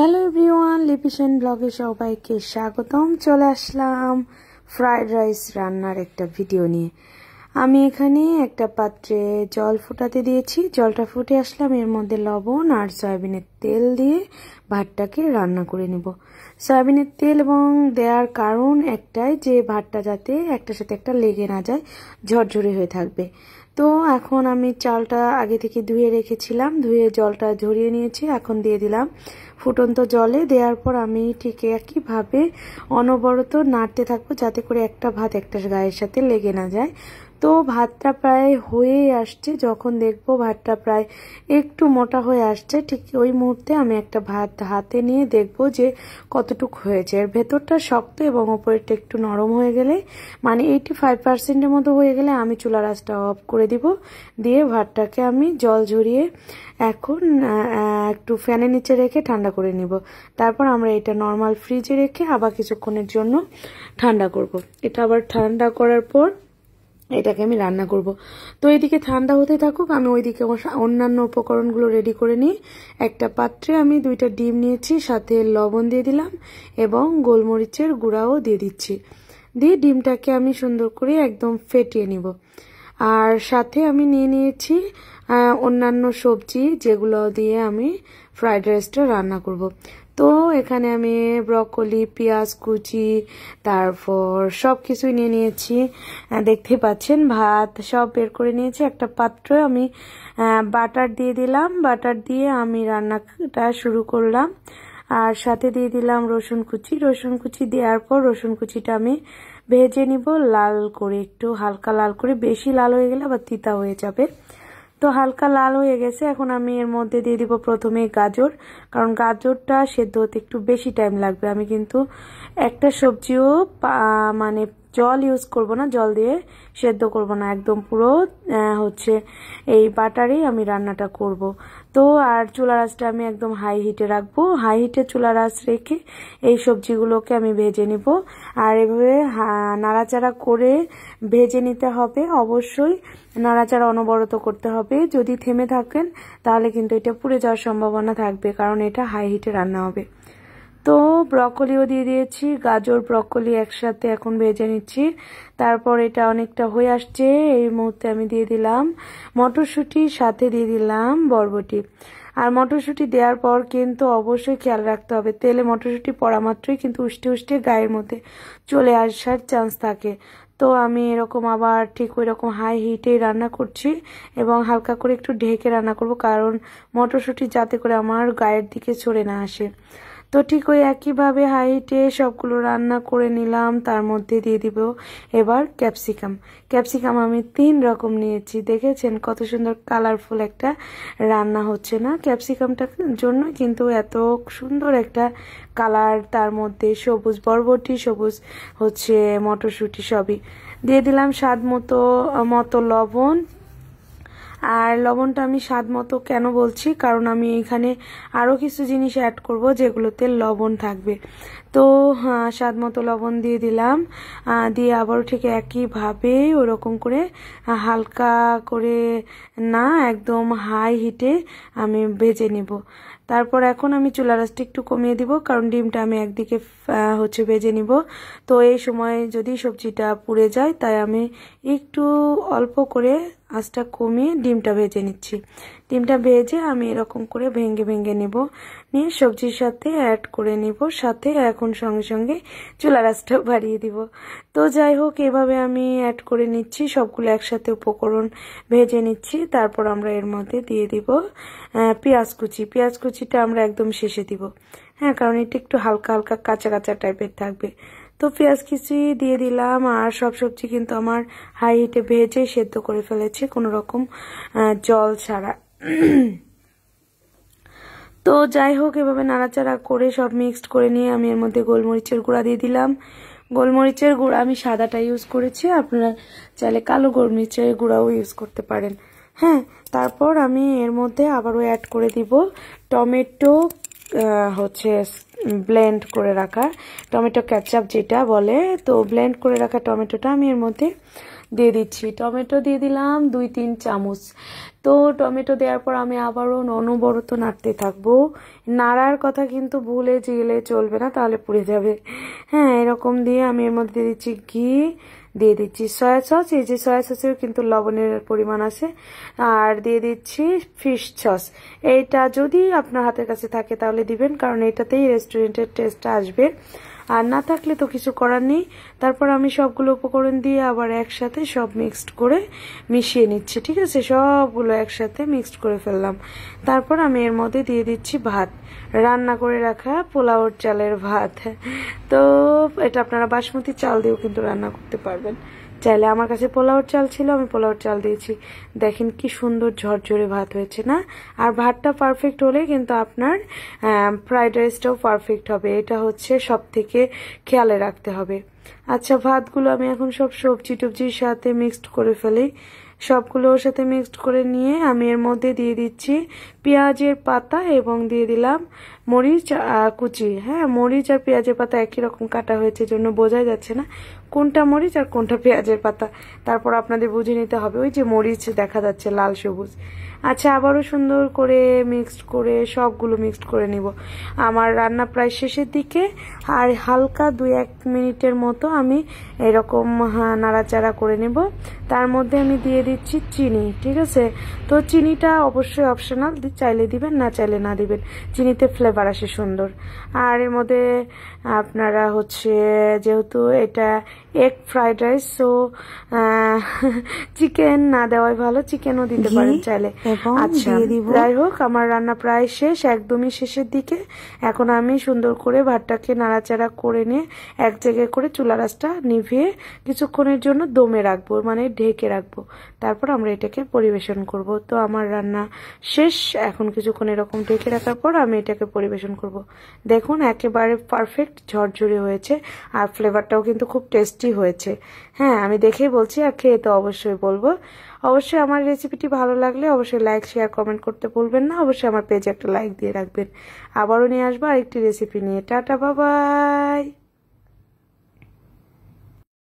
Hello everyone লিপিসেন ব্লগে সবাইকে স্বাগতম চলে আসলাম ফ্রায়েড রাইস রান্নার একটা ভিডিও নিয়ে আমি এখানে একটা পাত্রে জল ফোটাতে দিয়েছি জলটা ফুটে আসলাম এর মধ্যে লবণ আর সয়াবিনের তেল দিয়ে ভাতটাকে রান্না করে নেব সয়াবিনের তেল এবং দেওয়ার কারণ একটাই যে ভাতটা যাতে একটার সাথে একটা লেগে না যায় ঝরঝরে হয়ে থাকবে তো এখন আমি চালটা আগে থেকে ধুয়ে রেখেছিলাম ধুয়ে জলটা ঝরিয়ে নিয়েছি এখন দিয়ে দিলাম ফুটন্ত জলে দেওয়ার পর আমি ঠিক একইভাবে অনবরত নাড়তে থাকবো যাতে করে একটা ভাত একটা গায়ের সাথে লেগে না যায় তো ভাতটা প্রায় হয়েই আসছে যখন দেখবো ভাতটা প্রায় একটু মোটা হয়ে আসছে ঠিক ওই মুহূর্তে আমি একটা ভাত হাতে নিয়ে দেখবো যে কতটুক হয়েছে এর ভেতরটা শক্ত এবং ওপরেরটা একটু নরম হয়ে গেলে মানে এইটি ফাইভ পার্সেন্টের মতো হয়ে গেলে আমি চুলা রাসটা অফ করে দিব দিয়ে ভাতটাকে আমি জল ঝরিয়ে এখন একটু ফ্যানের নিচে রেখে ঠান্ডা করে নিব তারপর আমরা এটা নর্মাল ফ্রিজে রেখে আবার কিছুক্ষণের জন্য ঠান্ডা করব। এটা আবার ঠান্ডা করার পর এটাকে আমি রান্না করব তো এদিকে ঠান্ডা হতে থাকুক আমি ওইদিকে অন্যান্য উপকরণগুলো রেডি করে নিই একটা পাত্রে আমি দুইটা ডিম নিয়েছি সাথে লবণ দিয়ে দিলাম এবং গোলমরিচের গুঁড়াও দিয়ে দিচ্ছি দিয়ে ডিমটাকে আমি সুন্দর করে একদম ফেটিয়ে নিব আর সাথে আমি নিয়ে নিয়েছি অন্যান্য সবজি যেগুলো দিয়ে আমি ফ্রাইড রাইসটা রান্না করব। তো এখানে আমি ব্রকলি পেঁয়াজ কুচি তারপর সব কিছুই নিয়ে নিয়েছি দেখতে পাচ্ছেন ভাত সব বের করে নিয়েছি একটা পাত্র আমি বাটার দিয়ে দিলাম বাটার দিয়ে আমি রান্নাটা শুরু করলাম আর সাথে দিয়ে দিলাম রসুন কুচি রসুন কুচি দেওয়ার পর রসুন কুচিটা আমি ভেজে নিব লাল করে একটু হালকা লাল করে বেশি লাল হয়ে গেলে আবার তিতা হয়ে যাবে তো হালকা লাল হয়ে গেছে এখন আমি এর মধ্যে দিয়ে দিব প্রথমে গাজর কারণ গাজরটা সেদ্ধ হতে একটু বেশি টাইম লাগবে আমি কিন্তু একটা সবজিও মানে জল ইউজ করব না জল দিয়ে সেদ্ধ করব না একদম পুরো হচ্ছে এই বাটারেই আমি রান্নাটা করব তো আর চুলা রাসটা আমি একদম হাই হিটে রাখবো হাই হিটে চুলা রাস রেখে এই সবজিগুলোকে আমি ভেজে নিব আর এভাবে নাড়াচাড়া করে ভেজে নিতে হবে অবশ্যই নাড়াচাড়া অনবরত করতে হবে যদি থেমে থাকেন তাহলে কিন্তু এটা পুড়ে যাওয়ার সম্ভাবনা থাকবে কারণ এটা হাই হিটে রান্না হবে তো ব্রকলিও দিয়ে দিয়েছি গাজর ব্রকলি একসাথে এখন ভেজে নিচ্ছি তারপর এটা অনেকটা হয়ে আসছে এই মুহূর্তে আমি দিয়ে দিলাম মটরশুঁটির সাথে দিয়ে দিলাম বরবটি আর মটরশুঁটি দেওয়ার পর কিন্তু অবশ্যই খেয়াল রাখতে হবে তেলে মটরশুঁটি পড়া মাত্রই কিন্তু উষ্টে উষ্টে গায়ের মধ্যে চলে আসার চান্স থাকে তো আমি এরকম আবার ঠিক ওই রকম হাই হিটে রান্না করছি এবং হালকা করে একটু ঢেকে রান্না করব কারণ মটরশুঁটি যাতে করে আমার গায়ের দিকে চলে না আসে তো ঠিক ওই একইভাবে হাইটে সবগুলো রান্না করে নিলাম তার মধ্যে দিয়ে দিব এবার ক্যাপসিকাম ক্যাপসিকাম আমি তিন রকম নিয়েছি দেখেছেন কত সুন্দর কালারফুল একটা রান্না হচ্ছে না ক্যাপসিকামটার জন্য কিন্তু এত সুন্দর একটা কালার তার মধ্যে সবুজ বরবটি সবুজ হচ্ছে মটরশুঁটি সবই দিয়ে দিলাম স্বাদ মতো মতো লবণ আর লবণটা আমি স্বাদ মতো কেন বলছি কারণ আমি এখানে আরও কিছু জিনিস অ্যাড করব যেগুলোতে লবণ থাকবে তো হ্যাঁ, স্বাদ মতো লবণ দিয়ে দিলাম দিয়ে আবারও ঠিক একইভাবে ওরকম করে হালকা করে না একদম হাই হিটে আমি ভেজে নেব তারপর এখন আমি চুলা রাসটি একটু কমিয়ে দিব কারণ ডিমটা আমি একদিকে হচ্ছে ভেজে নিব তো এই সময় যদি সবজিটা পুড়ে যায় তাই আমি একটু অল্প করে আঁচটা কমিয়ে ডিমটা ভেজে নিচ্ছি ডিমটা ভেজে আমি এরকম করে ভেঙে ভেঙে নেব নিয়ে সবজির সাথে অ্যাড করে নিব সাথে এক এখন সঙ্গে সঙ্গে চুলা রাসটাও বাড়িয়ে দিব তো যাই হোক এভাবে আমি অ্যাড করে নিচ্ছি সবগুলো একসাথে উপকরণ ভেজে নিচ্ছি তারপর আমরা এর মধ্যে দিয়ে দিব পেঁয়াজ কুচি পেঁয়াজ কুচিটা আমরা একদম শেষে দিব হ্যাঁ কারণ এটা একটু হালকা হালকা কাঁচা কাঁচা টাইপের থাকবে তো পেঁয়াজ কিছুই দিয়ে দিলাম আর সব সবজি কিন্তু আমার হাই হিটে ভেজে সেদ্ধ করে ফেলেছে কোনো রকম জল ছাড়া তো যাই হোক এভাবে নাড়াচাড়া করে সব মিক্সড করে নিয়ে আমি এর মধ্যে গোলমরিচের গুঁড়া দিয়ে দিলাম গোলমরিচের গুঁড়া আমি সাদাটা ইউজ করেছি আপনারা চাইলে কালো গোলমরিচের গুঁড়াও ইউজ করতে পারেন হ্যাঁ তারপর আমি এর মধ্যে আবারও অ্যাড করে দিব টমেটো হচ্ছে ব্লেন্ড করে রাখা টমেটো ক্যাচআপ যেটা বলে তো ব্লেন্ড করে রাখা টমেটোটা আমি এর মধ্যে দিয়ে দিচ্ছি টমেটো দিয়ে দিলাম দুই তিন চামচ তো টমেটো দেওয়ার পর আমি আবারও অনবরত নাড়তে থাকবো নাড়ার কথা কিন্তু ভুলে গেলে চলবে না তাহলে পুড়ে যাবে হ্যাঁ এরকম দিয়ে আমি এর মধ্যে দিচ্ছি ঘি দিয়ে দিচ্ছি সয়া সস এই যে সয়া সসেও কিন্তু লবণের পরিমাণ আছে আর দিয়ে দিচ্ছি ফিশ সস এইটা যদি আপনার হাতের কাছে থাকে তাহলে দিবেন কারণ এটাতেই রেস্টুরেন্টের টেস্টটা আসবে আর না থাকলে তো কিছু করার নেই তারপর আমি সবগুলো উপকরণ দিয়ে আবার একসাথে সব মিক্সড করে মিশিয়ে নিচ্ছি ঠিক আছে সবগুলো একসাথে মিক্সড করে ফেললাম তারপর আমি এর মধ্যে দিয়ে দিচ্ছি ভাত রান্না করে রাখা পোলাওর চালের ভাত তো এটা আপনারা বাসমতি চাল দিয়েও কিন্তু রান্না করতে পারবেন চাইলে আমার কাছে পোলাওর চাল ছিল আমি পোলাওর চাল দিয়েছি দেখেন কি সুন্দর ঝরঝরে ভাত হয়েছে না আর ভাতটা পারফেক্ট হলে কিন্তু আপনার ফ্রাইড রাইসটাও পারফেক্ট হবে এটা হচ্ছে সব থেকে খেয়ালে রাখতে হবে আচ্ছা ভাতগুলো আমি এখন সব সবজি টবজির সাথে মিক্সড করে ফেলি সবগুলো ওর সাথে মিক্সড করে নিয়ে আমি এর মধ্যে দিয়ে দিচ্ছি পেঁয়াজের পাতা এবং দিয়ে দিলাম মরিচ কুচি হ্যাঁ মরিচ আর পেঁয়াজের পাতা একই রকম কাটা হয়েছে জন্য বোঝাই যাচ্ছে না কোনটা মরিচ আর কোনটা পেঁয়াজের পাতা তারপর আপনাদের বুঝে নিতে হবে ওই যে মরিচ দেখা যাচ্ছে লাল সবুজ আচ্ছা আবারও সুন্দর করে মিক্সড করে সবগুলো মিক্সড করে নিব আমার রান্না প্রায় শেষের দিকে আর হালকা দুই এক মিনিটের মতো আমি এরকম নাড়াচাড়া করে নেব তার মধ্যে আমি দিয়ে দিচ্ছি চিনি ঠিক আছে তো চিনিটা অবশ্যই অপশনাল চাইলে দিবেন না চাইলে না দিবেন চিনিতে ফ্লেভার আসে সুন্দর আর এর মধ্যে আপনারা হচ্ছে যেহেতু এটা egg fried rice so chicken না দেওয়াই ভালো চিকেনও দিতে পারেন চাইলে আচ্ছা যাই হোক আমার রান্না প্রায় শেষ একদমই শেষের দিকে এখন আমি সুন্দর করে ভাতটাকে নাড়াচাড়া করে নিয়ে এক জায়গায় করে চুলা রাসটা নিভিয়ে কিছুক্ষণের জন্য দমে রাখবো মানে ঢেকে রাখবো তারপর আমরা এটাকে পরিবেশন করব তো আমার রান্না শেষ এখন কিছুক্ষণ এরকম ঢেকে রাখার পর আমি এটাকে পরিবেশন করব দেখুন একেবারে পারফেক্ট ঝরঝরে হয়েছে আর ফ্লেভারটাও কিন্তু খুব টেস্ট টেস্টি হয়েছে হ্যাঁ আমি দেখেই বলছি আর খেয়ে তো অবশ্যই বলবো অবশ্যই আমার রেসিপিটি ভালো লাগলে অবশ্যই লাইক শেয়ার কমেন্ট করতে বলবেন না অবশ্যই আমার পেজে একটা লাইক দিয়ে রাখবেন আবারও নিয়ে আসবো আরেকটি রেসিপি নিয়ে টাটা বাবাই